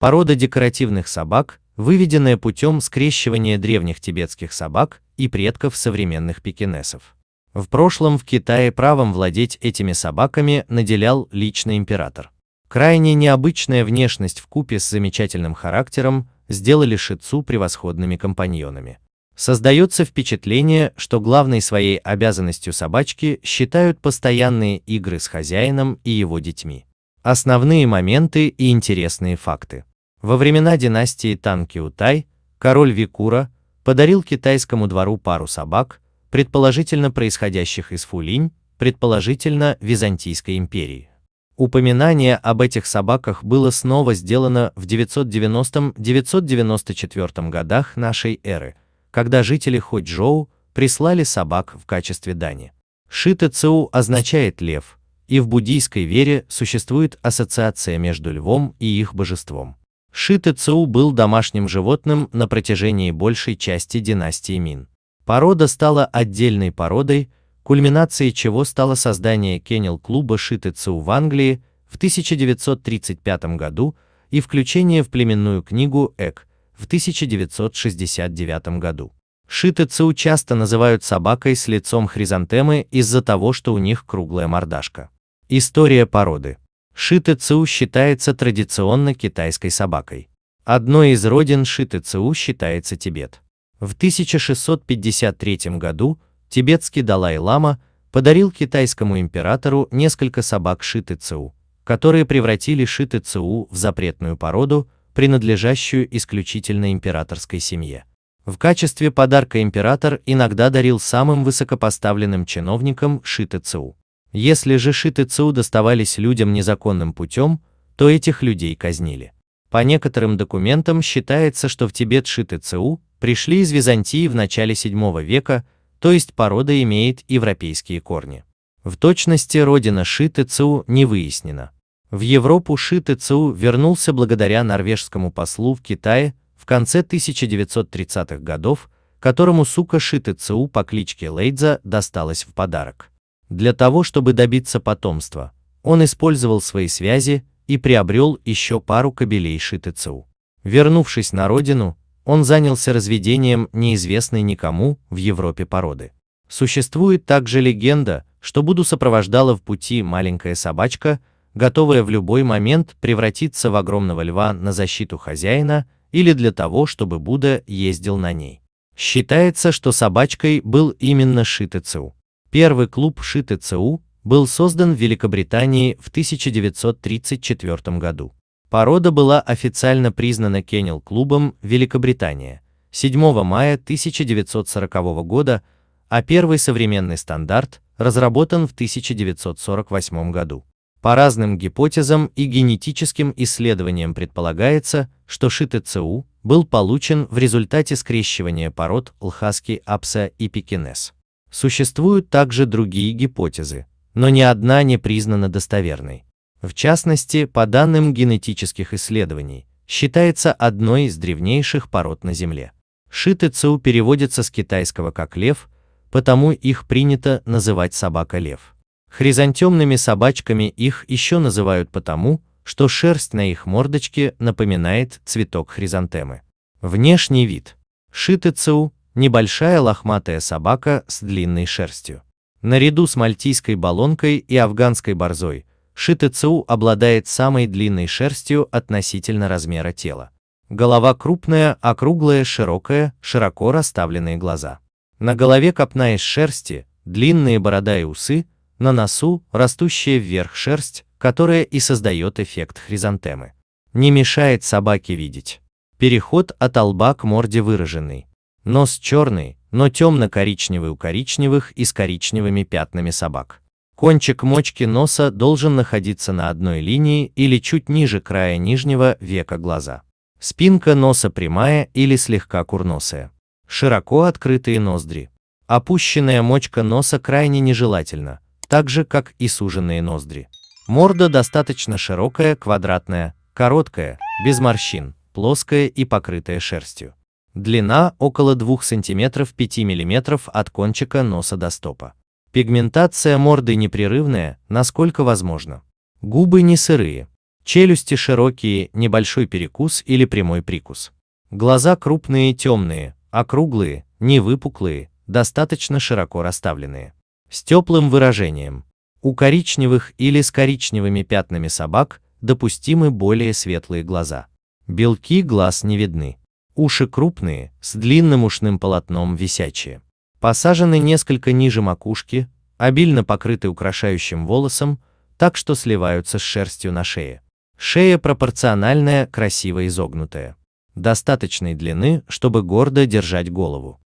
Порода декоративных собак, выведенная путем скрещивания древних тибетских собак и предков современных пекинесов. В прошлом в Китае правом владеть этими собаками наделял лично император. Крайне необычная внешность в купе с замечательным характером сделали шицу превосходными компаньонами. Создается впечатление, что главной своей обязанностью собачки считают постоянные игры с хозяином и его детьми. Основные моменты и интересные факты. Во времена династии Танкиутай король Викура подарил китайскому двору пару собак, предположительно происходящих из Фулинь, предположительно Византийской империи. Упоминание об этих собаках было снова сделано в 990-994 годах нашей эры, когда жители Ходжоу прислали собак в качестве дани. Шита Цу означает лев, и в буддийской вере существует ассоциация между львом и их божеством. Шитыцу был домашним животным на протяжении большей части династии Мин. Порода стала отдельной породой, кульминацией чего стало создание кennел-клуба Шитыцу в Англии в 1935 году и включение в племенную книгу ЭК в 1969 году. Шитыцу часто называют собакой с лицом хризантемы из-за того, что у них круглая мордашка. История породы Шиты Цу считается традиционно китайской собакой. Одной из родин Шиты Цу считается Тибет. В 1653 году тибетский Далай-лама подарил китайскому императору несколько собак Шиты Цу, которые превратили Шиты Цу в запретную породу, принадлежащую исключительно императорской семье. В качестве подарка император иногда дарил самым высокопоставленным чиновникам Шиты Цу. Если же шит ЦУ доставались людям незаконным путем, то этих людей казнили. По некоторым документам считается, что в Тибет шит ЦУ пришли из Византии в начале VII века, то есть порода имеет европейские корни. В точности родина шит ЦУ не выяснена. В Европу шит ЦУ вернулся благодаря норвежскому послу в Китае в конце 1930-х годов, которому сука шит ЦУ по кличке Лейдза досталась в подарок. Для того, чтобы добиться потомства, он использовал свои связи и приобрел еще пару кабелей Шитыцу. Вернувшись на родину, он занялся разведением неизвестной никому в Европе породы. Существует также легенда, что Буду сопровождала в пути маленькая собачка, готовая в любой момент превратиться в огромного льва на защиту хозяина или для того, чтобы Будда ездил на ней. Считается, что собачкой был именно Шитыцу. Первый клуб шит ТЦУ был создан в Великобритании в 1934 году. Порода была официально признана Кеннел-клубом Великобритания 7 мая 1940 года, а первый современный стандарт разработан в 1948 году. По разным гипотезам и генетическим исследованиям предполагается, что шит ШИТЦУ был получен в результате скрещивания пород лхаски апса и пекинес. Существуют также другие гипотезы, но ни одна не признана достоверной. В частности, по данным генетических исследований, считается одной из древнейших пород на Земле. Шиты Цу переводится с китайского как лев, потому их принято называть собака-лев. Хризантемными собачками их еще называют потому, что шерсть на их мордочке напоминает цветок хризантемы. Внешний вид. Шиты Цу небольшая лохматая собака с длинной шерстью. Наряду с мальтийской балонкой и афганской борзой, шитыцу обладает самой длинной шерстью относительно размера тела. Голова крупная, округлая, широкая, широко расставленные глаза. На голове копна из шерсти, длинные борода и усы, на носу растущая вверх шерсть, которая и создает эффект хризантемы. Не мешает собаке видеть. Переход от лба к морде выраженный, Нос черный, но темно-коричневый у коричневых и с коричневыми пятнами собак. Кончик мочки носа должен находиться на одной линии или чуть ниже края нижнего века глаза. Спинка носа прямая или слегка курносая. Широко открытые ноздри. Опущенная мочка носа крайне нежелательна, так же как и суженные ноздри. Морда достаточно широкая, квадратная, короткая, без морщин, плоская и покрытая шерстью. Длина около 2 см 5 мм от кончика носа до стопа. Пигментация морды непрерывная, насколько возможно. Губы не сырые. Челюсти широкие, небольшой перекус или прямой прикус. Глаза крупные, темные, округлые, не выпуклые, достаточно широко расставленные. С теплым выражением. У коричневых или с коричневыми пятнами собак допустимы более светлые глаза. Белки глаз не видны уши крупные, с длинным ушным полотном висячие. Посажены несколько ниже макушки, обильно покрыты украшающим волосом, так что сливаются с шерстью на шее. Шея пропорциональная, красиво изогнутая. Достаточной длины, чтобы гордо держать голову.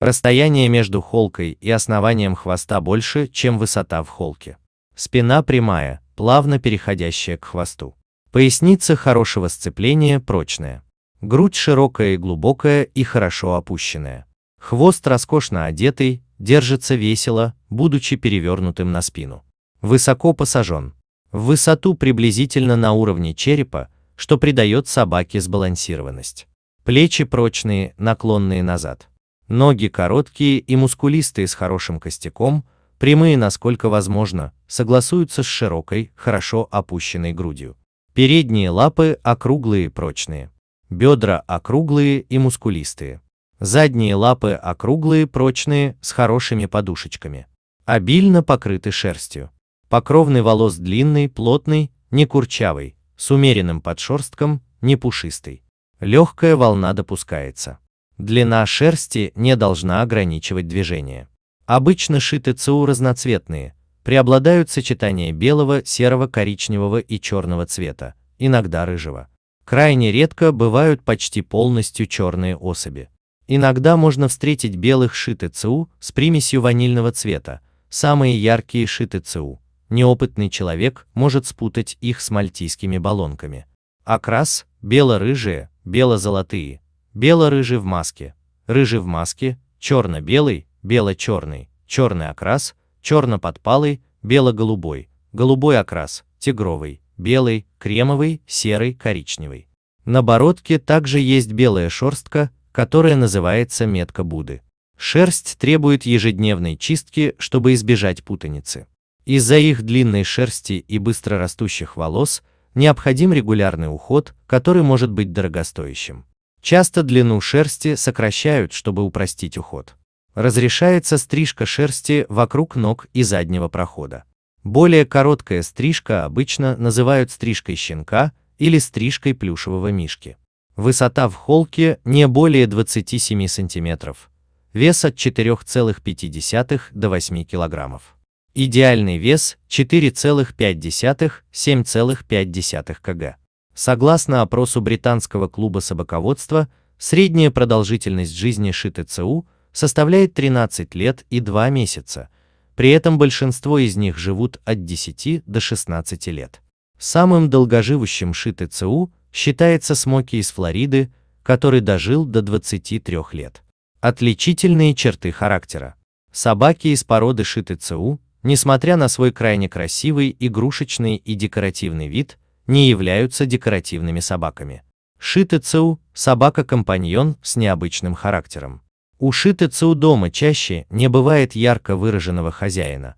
Расстояние между холкой и основанием хвоста больше, чем высота в холке. Спина прямая, плавно переходящая к хвосту. Поясница хорошего сцепления прочная. Грудь широкая и глубокая и хорошо опущенная. Хвост роскошно одетый, держится весело, будучи перевернутым на спину. Высоко посажен. В высоту приблизительно на уровне черепа, что придает собаке сбалансированность. Плечи прочные, наклонные назад. Ноги короткие и мускулистые с хорошим костяком, прямые насколько возможно, согласуются с широкой, хорошо опущенной грудью. Передние лапы округлые и прочные. Бедра округлые и мускулистые. Задние лапы округлые, прочные, с хорошими подушечками. Обильно покрыты шерстью. Покровный волос длинный, плотный, не курчавый, с умеренным подшерстком, не пушистый. Легкая волна допускается. Длина шерсти не должна ограничивать движение. Обычно шиты ЦУ разноцветные, преобладают сочетания белого, серого, коричневого и черного цвета, иногда рыжего. Крайне редко бывают почти полностью черные особи. Иногда можно встретить белых шиты ЦУ с примесью ванильного цвета, самые яркие шиты ЦУ. Неопытный человек может спутать их с мальтийскими баллонками. Окрас – бело-рыжие, бело-золотые, бело-рыжий в маске, рыжий в маске, черно-белый, бело-черный, черный окрас – черно-подпалый, бело-голубой, голубой окрас, тигровый, белый, кремовый, серый, коричневый. На бородке также есть белая шерстка, которая называется метка Будды. Шерсть требует ежедневной чистки, чтобы избежать путаницы. Из-за их длинной шерсти и быстро растущих волос необходим регулярный уход, который может быть дорогостоящим. Часто длину шерсти сокращают, чтобы упростить уход. Разрешается стрижка шерсти вокруг ног и заднего прохода. Более короткая стрижка обычно называют стрижкой щенка или стрижкой плюшевого мишки. Высота в холке не более 27 сантиметров, Вес от 4,5 до 8 килограммов. Идеальный вес 4,5-7,5 кг. Согласно опросу британского клуба собаководства, средняя продолжительность жизни шиты ЦУ составляет 13 лет и 2 месяца, при этом большинство из них живут от 10 до 16 лет. Самым долгоживущим шиты ЦУ считается Смоки из Флориды, который дожил до 23 лет. Отличительные черты характера. Собаки из породы шиты ЦУ, несмотря на свой крайне красивый, игрушечный и декоративный вид, не являются декоративными собаками. Шиты ЦУ – собака-компаньон с необычным характером. У шитыца дома чаще не бывает ярко выраженного хозяина.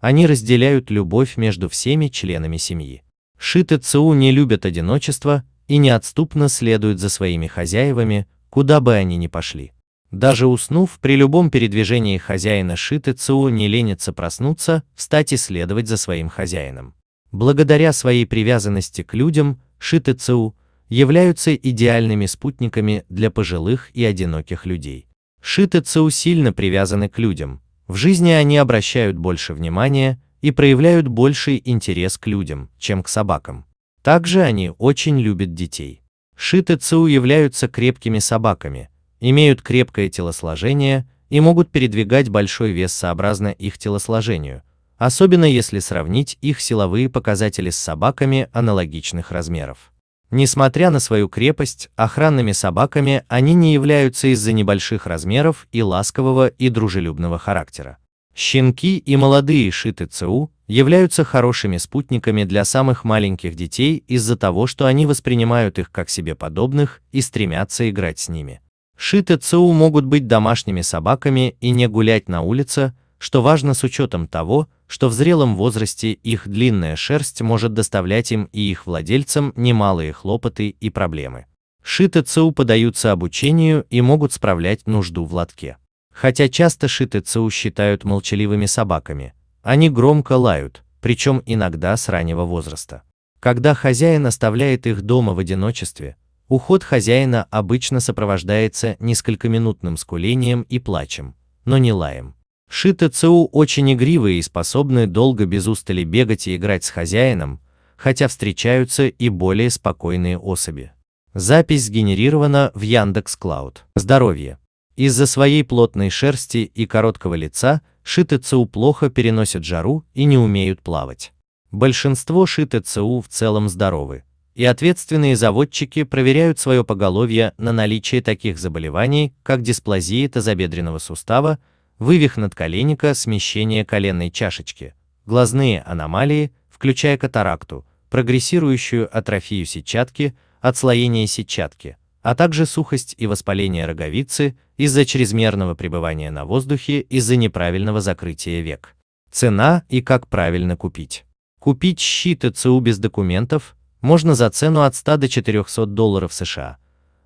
Они разделяют любовь между всеми членами семьи. Шиты ЦУ не любят одиночество и неотступно следуют за своими хозяевами, куда бы они ни пошли. Даже уснув, при любом передвижении хозяина Шиты ЦУ не ленится проснуться, встать и следовать за своим хозяином. Благодаря своей привязанности к людям, Шиты ЦУ являются идеальными спутниками для пожилых и одиноких людей. Шиты сильно привязаны к людям, в жизни они обращают больше внимания и проявляют больший интерес к людям, чем к собакам. Также они очень любят детей. Шиты являются крепкими собаками, имеют крепкое телосложение и могут передвигать большой вес сообразно их телосложению, особенно если сравнить их силовые показатели с собаками аналогичных размеров. Несмотря на свою крепость, охранными собаками они не являются из-за небольших размеров и ласкового и дружелюбного характера. Щенки и молодые шиты ЦУ являются хорошими спутниками для самых маленьких детей из-за того, что они воспринимают их как себе подобных и стремятся играть с ними. Шиты ЦУ могут быть домашними собаками и не гулять на улице, что важно с учетом того, что в зрелом возрасте их длинная шерсть может доставлять им и их владельцам немалые хлопоты и проблемы. Шитыцу подаются обучению и могут справлять нужду в лотке. Хотя часто шитыцу считают молчаливыми собаками, они громко лают, причем иногда с раннего возраста. Когда хозяин оставляет их дома в одиночестве, уход хозяина обычно сопровождается несколькоминутным скулением и плачем, но не лаем. Ши-ТЦУ очень игривые и способны долго без устали бегать и играть с хозяином, хотя встречаются и более спокойные особи. Запись сгенерирована в Яндекс Клауд. Здоровье. Из-за своей плотной шерсти и короткого лица ши-ТЦУ плохо переносят жару и не умеют плавать. Большинство ши-ТЦУ в целом здоровы, и ответственные заводчики проверяют свое поголовье на наличие таких заболеваний, как дисплазия тазобедренного сустава, вывих надколенника, смещение коленной чашечки, глазные аномалии, включая катаракту, прогрессирующую атрофию сетчатки, отслоение сетчатки, а также сухость и воспаление роговицы из-за чрезмерного пребывания на воздухе из-за неправильного закрытия век. Цена и как правильно купить. Купить щит ЦУ без документов можно за цену от 100 до 400 долларов США,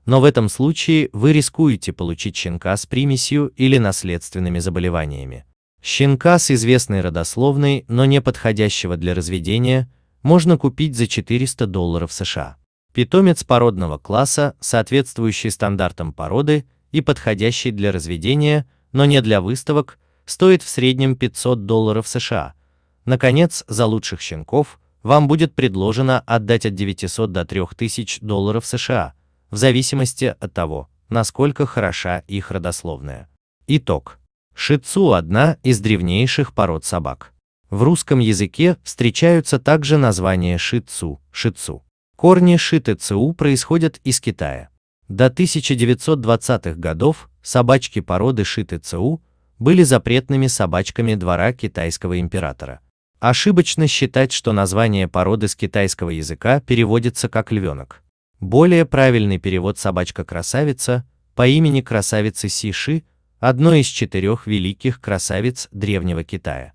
но в этом случае вы рискуете получить щенка с примесью или наследственными заболеваниями. Щенка с известной родословной, но не подходящего для разведения, можно купить за 400 долларов США. Питомец породного класса, соответствующий стандартам породы и подходящий для разведения, но не для выставок, стоит в среднем 500 долларов США. Наконец, за лучших щенков вам будет предложено отдать от 900 до 3000 долларов США – в зависимости от того, насколько хороша их родословная. Итог. Шицу одна из древнейших пород собак. В русском языке встречаются также названия шицу, шицу. Корни шиты происходят из Китая. До 1920-х годов собачки породы шиты были запретными собачками двора китайского императора. Ошибочно считать, что название породы с китайского языка переводится как львенок. Более правильный перевод собачка-красавица по имени красавицы Сиши, одной из четырех великих красавиц древнего Китая.